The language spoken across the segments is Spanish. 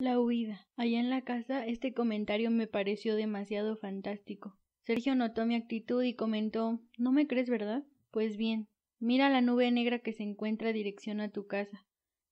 La huida. Allá en la casa este comentario me pareció demasiado fantástico. Sergio notó mi actitud y comentó No me crees, ¿verdad? Pues bien, mira la nube negra que se encuentra dirección a tu casa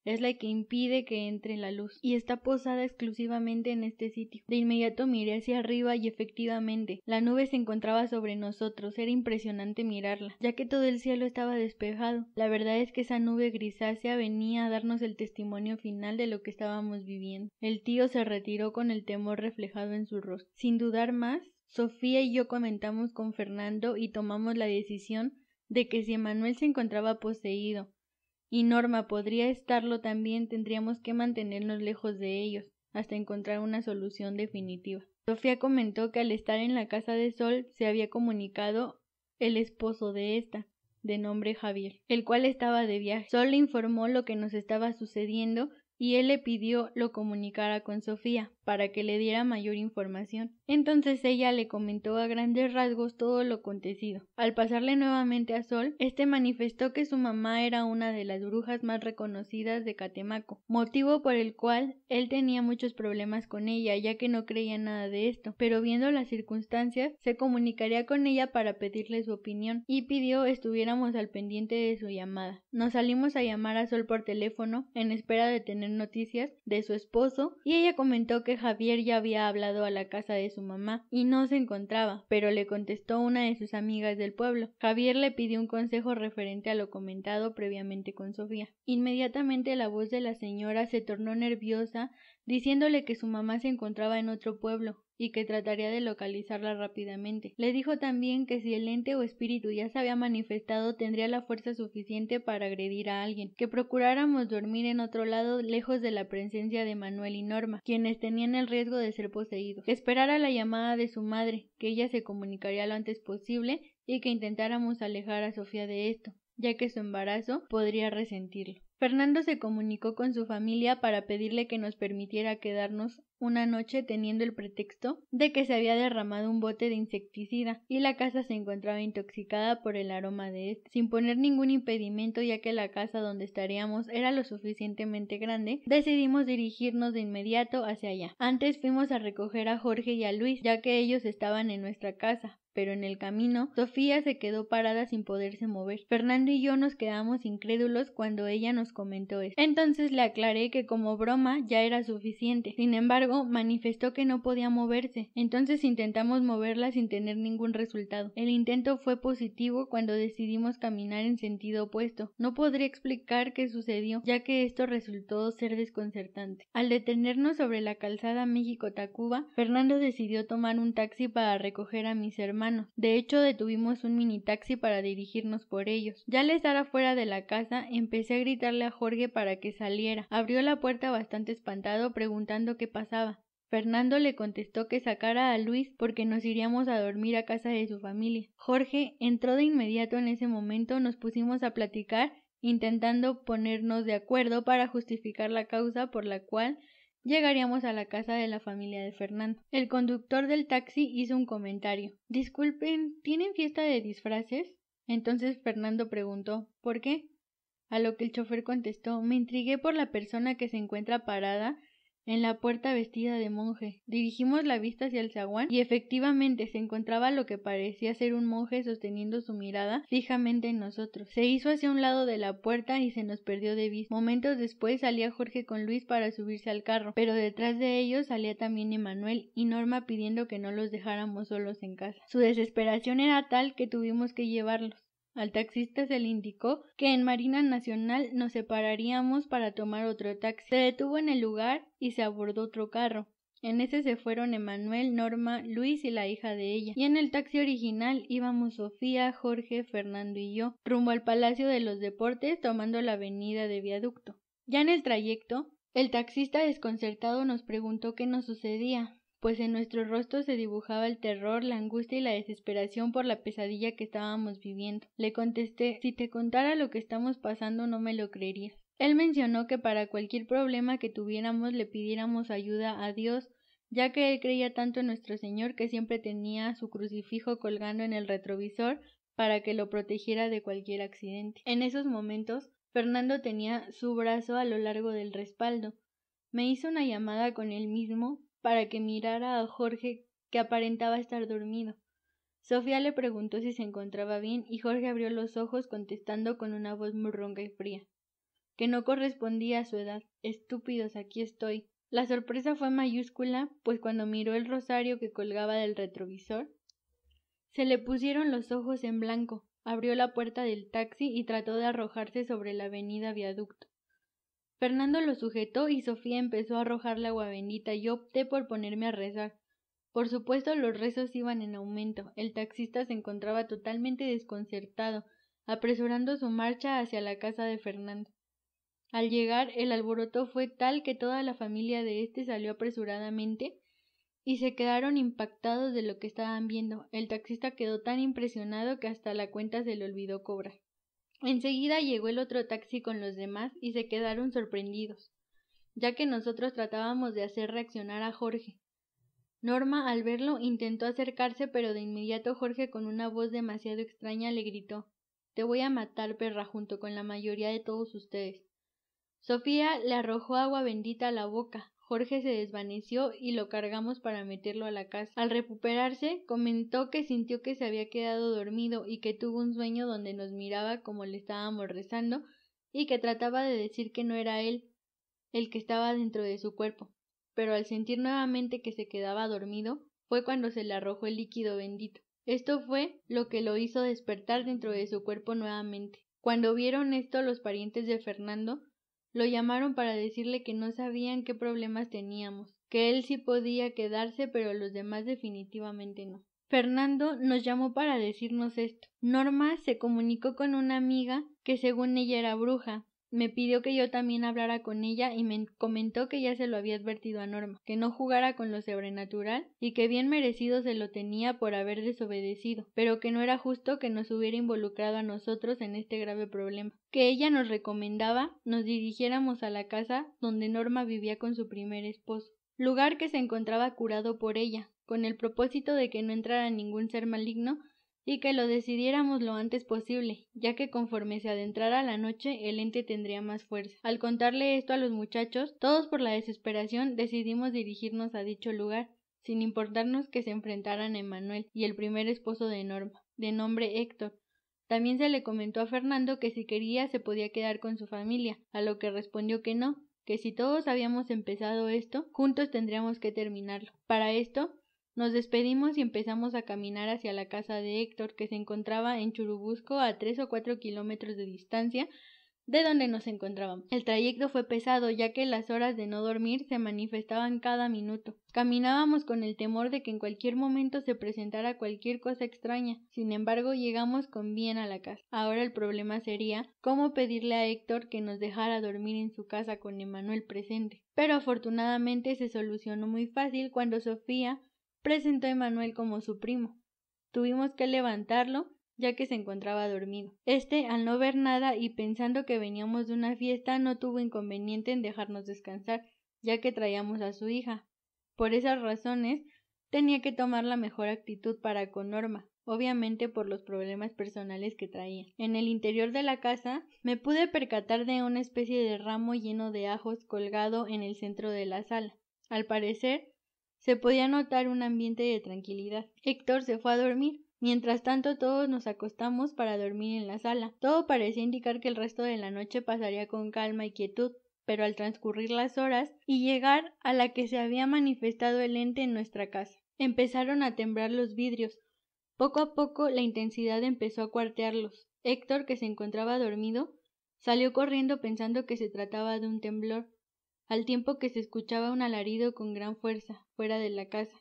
es la que impide que entre la luz, y está posada exclusivamente en este sitio. De inmediato miré hacia arriba y efectivamente la nube se encontraba sobre nosotros, era impresionante mirarla, ya que todo el cielo estaba despejado. La verdad es que esa nube grisácea venía a darnos el testimonio final de lo que estábamos viviendo. El tío se retiró con el temor reflejado en su rostro. Sin dudar más, Sofía y yo comentamos con Fernando y tomamos la decisión de que si Emanuel se encontraba poseído y Norma podría estarlo también, tendríamos que mantenernos lejos de ellos hasta encontrar una solución definitiva. Sofía comentó que al estar en la casa de Sol se había comunicado el esposo de ésta, de nombre Javier, el cual estaba de viaje. Sol le informó lo que nos estaba sucediendo y él le pidió lo comunicara con Sofía para que le diera mayor información. Entonces ella le comentó a grandes rasgos todo lo acontecido. Al pasarle nuevamente a Sol, este manifestó que su mamá era una de las brujas más reconocidas de Catemaco, motivo por el cual él tenía muchos problemas con ella, ya que no creía nada de esto, pero viendo las circunstancias, se comunicaría con ella para pedirle su opinión y pidió estuviéramos al pendiente de su llamada. Nos salimos a llamar a Sol por teléfono en espera de tener noticias de su esposo y ella comentó que Javier ya había hablado a la casa de su mamá y no se encontraba, pero le contestó una de sus amigas del pueblo. Javier le pidió un consejo referente a lo comentado previamente con Sofía. Inmediatamente la voz de la señora se tornó nerviosa diciéndole que su mamá se encontraba en otro pueblo y que trataría de localizarla rápidamente. Le dijo también que si el ente o espíritu ya se había manifestado tendría la fuerza suficiente para agredir a alguien, que procuráramos dormir en otro lado lejos de la presencia de Manuel y Norma, quienes tenían el riesgo de ser poseídos, que esperara la llamada de su madre, que ella se comunicaría lo antes posible y que intentáramos alejar a Sofía de esto ya que su embarazo podría resentirlo. Fernando se comunicó con su familia para pedirle que nos permitiera quedarnos una noche teniendo el pretexto de que se había derramado un bote de insecticida y la casa se encontraba intoxicada por el aroma de este, sin poner ningún impedimento ya que la casa donde estaríamos era lo suficientemente grande, decidimos dirigirnos de inmediato hacia allá. Antes fuimos a recoger a Jorge y a Luis ya que ellos estaban en nuestra casa pero en el camino Sofía se quedó parada sin poderse mover. Fernando y yo nos quedamos incrédulos cuando ella nos comentó esto. Entonces le aclaré que como broma ya era suficiente. Sin embargo, manifestó que no podía moverse. Entonces intentamos moverla sin tener ningún resultado. El intento fue positivo cuando decidimos caminar en sentido opuesto. No podría explicar qué sucedió, ya que esto resultó ser desconcertante. Al detenernos sobre la calzada México-Tacuba, Fernando decidió tomar un taxi para recoger a mis hermanos de hecho, detuvimos un mini taxi para dirigirnos por ellos. Ya les estar afuera de la casa, empecé a gritarle a Jorge para que saliera. Abrió la puerta bastante espantado, preguntando qué pasaba. Fernando le contestó que sacara a Luis porque nos iríamos a dormir a casa de su familia. Jorge entró de inmediato en ese momento, nos pusimos a platicar, intentando ponernos de acuerdo para justificar la causa por la cual llegaríamos a la casa de la familia de Fernando. El conductor del taxi hizo un comentario. Disculpen, ¿tienen fiesta de disfraces? Entonces Fernando preguntó ¿Por qué? A lo que el chofer contestó Me intrigué por la persona que se encuentra parada en la puerta vestida de monje. Dirigimos la vista hacia el zaguán y efectivamente se encontraba lo que parecía ser un monje sosteniendo su mirada fijamente en nosotros. Se hizo hacia un lado de la puerta y se nos perdió de vista. Momentos después salía Jorge con Luis para subirse al carro, pero detrás de ellos salía también Emanuel y Norma pidiendo que no los dejáramos solos en casa. Su desesperación era tal que tuvimos que llevarlos. Al taxista se le indicó que en Marina Nacional nos separaríamos para tomar otro taxi. Se detuvo en el lugar y se abordó otro carro. En ese se fueron Emanuel, Norma, Luis y la hija de ella. Y en el taxi original íbamos Sofía, Jorge, Fernando y yo, rumbo al Palacio de los Deportes tomando la avenida de Viaducto. Ya en el trayecto, el taxista desconcertado nos preguntó qué nos sucedía pues en nuestro rostro se dibujaba el terror, la angustia y la desesperación por la pesadilla que estábamos viviendo. Le contesté Si te contara lo que estamos pasando no me lo creería. Él mencionó que para cualquier problema que tuviéramos le pidiéramos ayuda a Dios, ya que él creía tanto en nuestro Señor que siempre tenía su crucifijo colgando en el retrovisor para que lo protegiera de cualquier accidente. En esos momentos Fernando tenía su brazo a lo largo del respaldo. Me hizo una llamada con él mismo para que mirara a Jorge que aparentaba estar dormido. Sofía le preguntó si se encontraba bien y Jorge abrió los ojos contestando con una voz muy ronca y fría, que no correspondía a su edad. Estúpidos, aquí estoy. La sorpresa fue mayúscula, pues cuando miró el rosario que colgaba del retrovisor, se le pusieron los ojos en blanco, abrió la puerta del taxi y trató de arrojarse sobre la avenida viaducto. Fernando lo sujetó y Sofía empezó a arrojar la agua bendita. Yo opté por ponerme a rezar. Por supuesto, los rezos iban en aumento. El taxista se encontraba totalmente desconcertado, apresurando su marcha hacia la casa de Fernando. Al llegar, el alboroto fue tal que toda la familia de éste salió apresuradamente y se quedaron impactados de lo que estaban viendo. El taxista quedó tan impresionado que hasta la cuenta se le olvidó cobrar. Enseguida llegó el otro taxi con los demás y se quedaron sorprendidos, ya que nosotros tratábamos de hacer reaccionar a Jorge. Norma, al verlo, intentó acercarse, pero de inmediato Jorge, con una voz demasiado extraña, le gritó Te voy a matar, perra, junto con la mayoría de todos ustedes. Sofía le arrojó agua bendita a la boca, Jorge se desvaneció y lo cargamos para meterlo a la casa. Al recuperarse, comentó que sintió que se había quedado dormido y que tuvo un sueño donde nos miraba como le estábamos rezando y que trataba de decir que no era él el que estaba dentro de su cuerpo. Pero al sentir nuevamente que se quedaba dormido, fue cuando se le arrojó el líquido bendito. Esto fue lo que lo hizo despertar dentro de su cuerpo nuevamente. Cuando vieron esto los parientes de Fernando, lo llamaron para decirle que no sabían qué problemas teníamos, que él sí podía quedarse, pero los demás definitivamente no. Fernando nos llamó para decirnos esto. Norma se comunicó con una amiga que según ella era bruja, me pidió que yo también hablara con ella y me comentó que ya se lo había advertido a Norma, que no jugara con lo sobrenatural y que bien merecido se lo tenía por haber desobedecido, pero que no era justo que nos hubiera involucrado a nosotros en este grave problema, que ella nos recomendaba nos dirigiéramos a la casa donde Norma vivía con su primer esposo, lugar que se encontraba curado por ella, con el propósito de que no entrara ningún ser maligno y que lo decidiéramos lo antes posible, ya que conforme se adentrara la noche el ente tendría más fuerza. Al contarle esto a los muchachos, todos por la desesperación decidimos dirigirnos a dicho lugar, sin importarnos que se enfrentaran a Emanuel y el primer esposo de Norma, de nombre Héctor. También se le comentó a Fernando que si quería se podía quedar con su familia, a lo que respondió que no, que si todos habíamos empezado esto, juntos tendríamos que terminarlo. Para esto, nos despedimos y empezamos a caminar hacia la casa de Héctor, que se encontraba en Churubusco a tres o cuatro kilómetros de distancia de donde nos encontrábamos. El trayecto fue pesado, ya que las horas de no dormir se manifestaban cada minuto. Caminábamos con el temor de que en cualquier momento se presentara cualquier cosa extraña. Sin embargo, llegamos con bien a la casa. Ahora el problema sería cómo pedirle a Héctor que nos dejara dormir en su casa con Emanuel presente. Pero afortunadamente se solucionó muy fácil cuando Sofía presentó a Emanuel como su primo. Tuvimos que levantarlo, ya que se encontraba dormido. Este, al no ver nada y pensando que veníamos de una fiesta, no tuvo inconveniente en dejarnos descansar, ya que traíamos a su hija. Por esas razones, tenía que tomar la mejor actitud para con Norma, obviamente por los problemas personales que traía. En el interior de la casa me pude percatar de una especie de ramo lleno de ajos colgado en el centro de la sala. Al parecer, se podía notar un ambiente de tranquilidad. Héctor se fue a dormir. Mientras tanto todos nos acostamos para dormir en la sala. Todo parecía indicar que el resto de la noche pasaría con calma y quietud, pero al transcurrir las horas y llegar a la que se había manifestado el ente en nuestra casa, empezaron a temblar los vidrios. Poco a poco la intensidad empezó a cuartearlos. Héctor, que se encontraba dormido, salió corriendo pensando que se trataba de un temblor, al tiempo que se escuchaba un alarido con gran fuerza fuera de la casa.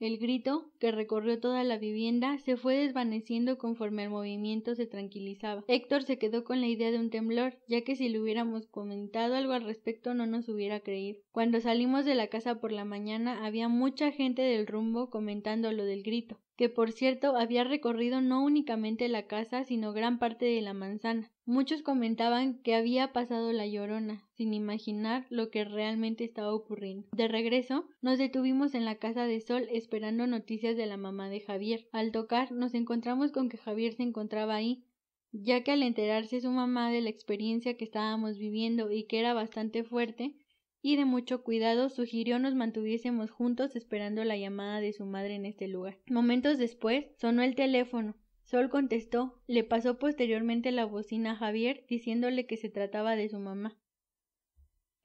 El grito, que recorrió toda la vivienda, se fue desvaneciendo conforme el movimiento se tranquilizaba. Héctor se quedó con la idea de un temblor, ya que si le hubiéramos comentado algo al respecto no nos hubiera creído. Cuando salimos de la casa por la mañana había mucha gente del rumbo comentando lo del grito que por cierto había recorrido no únicamente la casa, sino gran parte de la manzana. Muchos comentaban que había pasado la llorona, sin imaginar lo que realmente estaba ocurriendo. De regreso, nos detuvimos en la casa de Sol esperando noticias de la mamá de Javier. Al tocar, nos encontramos con que Javier se encontraba ahí, ya que al enterarse su mamá de la experiencia que estábamos viviendo y que era bastante fuerte, y de mucho cuidado sugirió nos mantuviésemos juntos esperando la llamada de su madre en este lugar. Momentos después sonó el teléfono. Sol contestó, le pasó posteriormente la bocina a Javier diciéndole que se trataba de su mamá.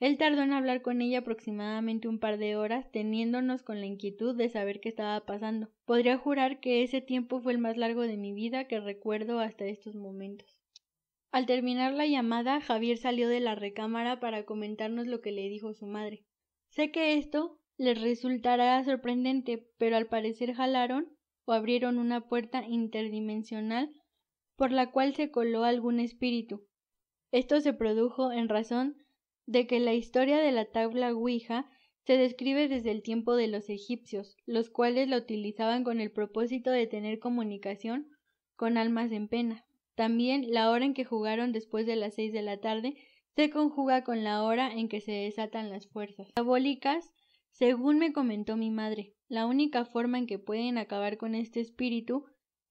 Él tardó en hablar con ella aproximadamente un par de horas, teniéndonos con la inquietud de saber qué estaba pasando. Podría jurar que ese tiempo fue el más largo de mi vida que recuerdo hasta estos momentos. Al terminar la llamada, Javier salió de la recámara para comentarnos lo que le dijo su madre. Sé que esto les resultará sorprendente, pero al parecer jalaron o abrieron una puerta interdimensional por la cual se coló algún espíritu. Esto se produjo en razón de que la historia de la tabla Ouija se describe desde el tiempo de los egipcios, los cuales la utilizaban con el propósito de tener comunicación con almas en pena. También la hora en que jugaron después de las seis de la tarde se conjuga con la hora en que se desatan las fuerzas diabólicas, según me comentó mi madre. La única forma en que pueden acabar con este espíritu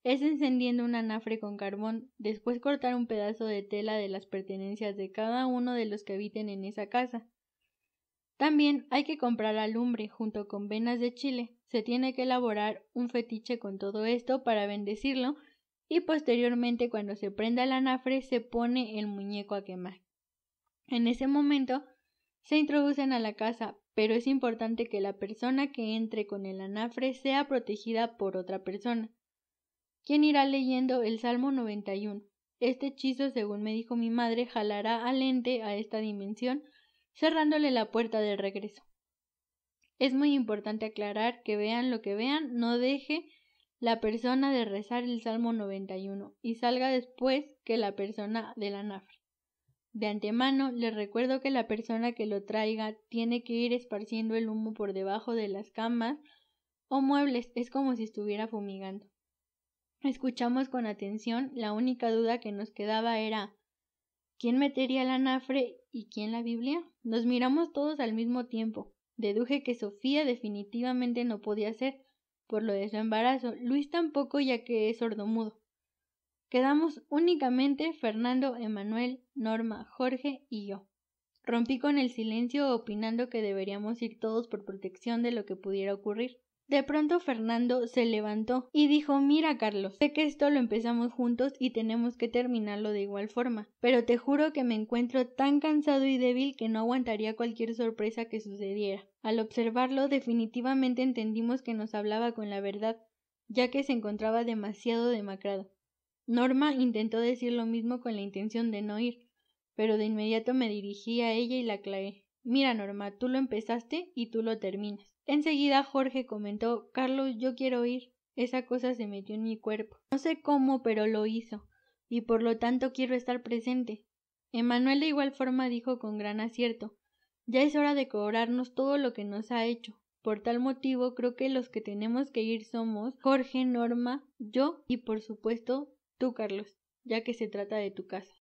es encendiendo un anafre con carbón, después cortar un pedazo de tela de las pertenencias de cada uno de los que habiten en esa casa. También hay que comprar alumbre junto con venas de chile. Se tiene que elaborar un fetiche con todo esto para bendecirlo y posteriormente cuando se prenda el anafre se pone el muñeco a quemar. En ese momento se introducen a la casa, pero es importante que la persona que entre con el anafre sea protegida por otra persona, ¿Quién irá leyendo el Salmo 91. Este hechizo, según me dijo mi madre, jalará al ente a esta dimensión, cerrándole la puerta del regreso. Es muy importante aclarar que vean lo que vean, no deje la persona de rezar el Salmo 91 y salga después que la persona del anafre. De antemano les recuerdo que la persona que lo traiga tiene que ir esparciendo el humo por debajo de las camas o muebles, es como si estuviera fumigando. Escuchamos con atención, la única duda que nos quedaba era ¿quién metería el anafre y quién la Biblia? Nos miramos todos al mismo tiempo. Deduje que Sofía definitivamente no podía ser, por lo de su embarazo, Luis tampoco ya que es sordomudo. Quedamos únicamente Fernando, Emanuel, Norma, Jorge y yo. Rompí con el silencio opinando que deberíamos ir todos por protección de lo que pudiera ocurrir. De pronto Fernando se levantó y dijo Mira, Carlos, sé que esto lo empezamos juntos y tenemos que terminarlo de igual forma, pero te juro que me encuentro tan cansado y débil que no aguantaría cualquier sorpresa que sucediera. Al observarlo definitivamente entendimos que nos hablaba con la verdad, ya que se encontraba demasiado demacrado. Norma intentó decir lo mismo con la intención de no ir, pero de inmediato me dirigí a ella y la aclaré. Mira, Norma, tú lo empezaste y tú lo terminas. Enseguida Jorge comentó Carlos, yo quiero ir. Esa cosa se metió en mi cuerpo. No sé cómo, pero lo hizo, y por lo tanto quiero estar presente. Emanuel de igual forma dijo con gran acierto Ya es hora de cobrarnos todo lo que nos ha hecho. Por tal motivo creo que los que tenemos que ir somos Jorge, Norma, yo y por supuesto tú, Carlos, ya que se trata de tu casa.